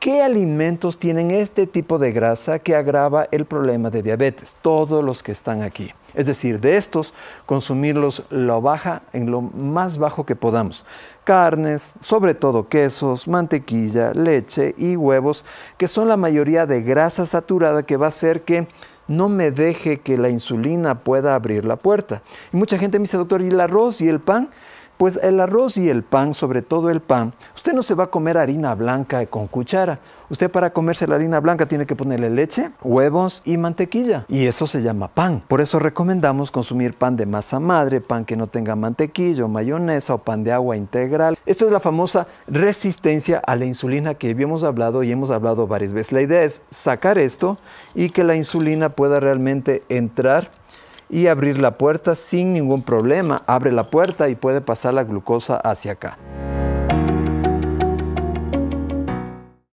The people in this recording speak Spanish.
¿Qué alimentos tienen este tipo de grasa que agrava el problema de diabetes? Todos los que están aquí. Es decir, de estos, consumirlos lo baja en lo más bajo que podamos. Carnes, sobre todo quesos, mantequilla, leche y huevos, que son la mayoría de grasa saturada que va a hacer que no me deje que la insulina pueda abrir la puerta. Y mucha gente me dice, doctor, ¿y el arroz y el pan? Pues el arroz y el pan, sobre todo el pan, usted no se va a comer harina blanca con cuchara. Usted para comerse la harina blanca tiene que ponerle leche, huevos y mantequilla. Y eso se llama pan. Por eso recomendamos consumir pan de masa madre, pan que no tenga mantequilla, mayonesa o pan de agua integral. Esto es la famosa resistencia a la insulina que habíamos hablado y hemos hablado varias veces. La idea es sacar esto y que la insulina pueda realmente entrar y abrir la puerta sin ningún problema. Abre la puerta y puede pasar la glucosa hacia acá.